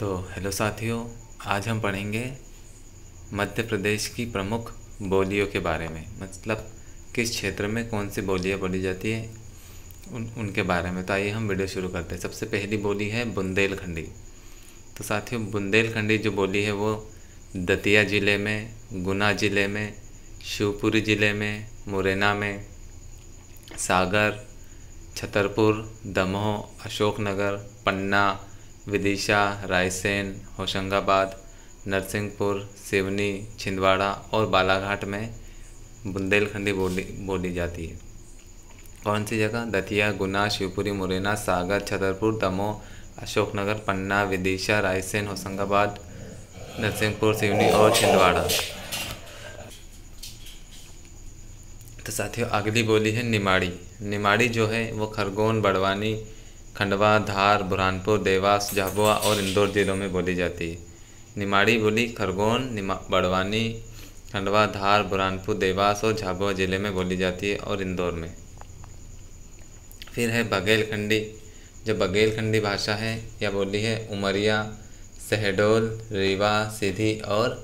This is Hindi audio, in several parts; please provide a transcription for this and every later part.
तो हेलो साथियों आज हम पढ़ेंगे मध्य प्रदेश की प्रमुख बोलियों के बारे में मतलब किस क्षेत्र में कौन सी बोलियाँ बोली जाती है उन उनके बारे में तो आइए हम वीडियो शुरू करते हैं सबसे पहली बोली है बुंदेलखंडी तो साथियों बुंदेलखंडी जो बोली है वो दतिया ज़िले में गुना ज़िले में शिवपुरी ज़िले में मुरैना में सागर छतरपुर दमोह अशोकनगर पन्ना विदिशा रायसेन होशंगाबाद नरसिंहपुर सिवनी छिंदवाड़ा और बालाघाट में बुंदेलखंडी बोली बोली जाती है कौन सी जगह दतिया गुना शिवपुरी मुरैना सागर छतरपुर दमोह अशोकनगर पन्ना विदिशा रायसेन होशंगाबाद नरसिंहपुर सिवनी और छिंदवाड़ा तो साथियों अगली बोली है निमाड़ी निमाड़ी जो है वो खरगोन बड़वानी खंडवा धार बुरहानपुर देवास झाबुआ और इंदौर जिलों में बोली जाती है निमाड़ी बोली खरगोन बड़वानी खंडवा धार बुरहानपुर देवास और झाबुआ ज़िले में बोली जाती है और इंदौर में फिर है बघेलखंडी जो बघेलखंडी भाषा है या बोली है उमरिया शहडोल रीवा सीधी और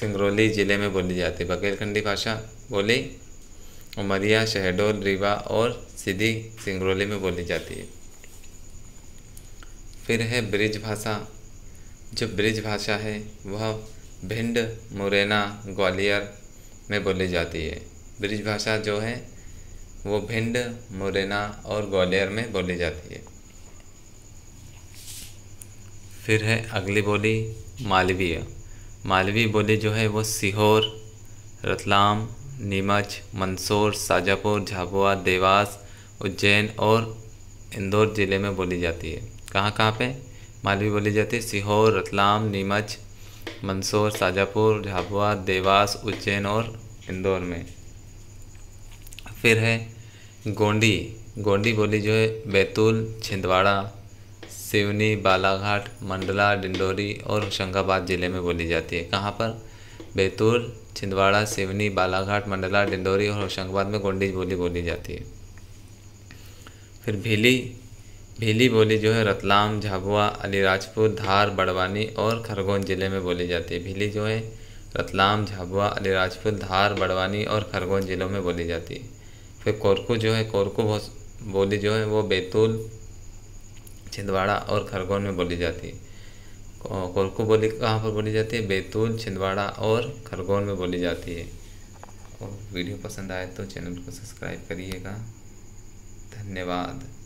सिंगरौली ज़िले में बोली जाती है बघेलखंडी भाषा बोली उमरिया शहडोल रीवा और सीधी सिंगरौली में बोली जाती है फिर है ब्रिज भाषा जो ब्रिज भाषा है वह भिंड मुरैना ग्वालियर में बोली जाती है ब्रिज भाषा जो है वो भिंड मुरैना और ग्वालियर में बोली जाती है फिर है अगली बोली मालवीय मालवी बोली जो है वो सीहोर रतलाम नीमच मंदसौर शाजापुर झाबुआ देवास उज्जैन और इंदौर ज़िले में बोली जाती है कहाँ कहाँ पे मालवी बोली जाती है सीहोर रतलाम नीमच मंदसौर शाजापुर झाबुआ देवास उज्जैन और इंदौर में फिर है गोंडी गोंडी बोली जो है बैतूल छिंदवाड़ा सिवनी बालाघाट मंडला डिंडोरी और होशंगाबाद ज़िले में बोली जाती है कहाँ पर बैतूल छिंदवाड़ा सिवनी बालाघाट मंडला डिंडोरी और होशंगाबाद में गोंडी बोली बोली जाती है फिर भीली भीली बोली जो है रतलाम झाबुआ अलीराजपुर धार बड़वानी और खरगोन ज़िले में बोली जाती है भीली जो है रतलाम झाबुआ अलीराजपुर धार बड़वानी और खरगोन ज़िलों में बोली जाती है फिर कोरकू जो है कोरकू बोली जो है वो बैतूल छिंदवाड़ा और खरगोन में बोली जाती है कोरकू बोली कहाँ पर बोली जाती है बैतूल छिंदवाड़ा और खरगोन में बोली जाती है और वीडियो पसंद आए तो चैनल को सब्सक्राइब करिएगा धन्यवाद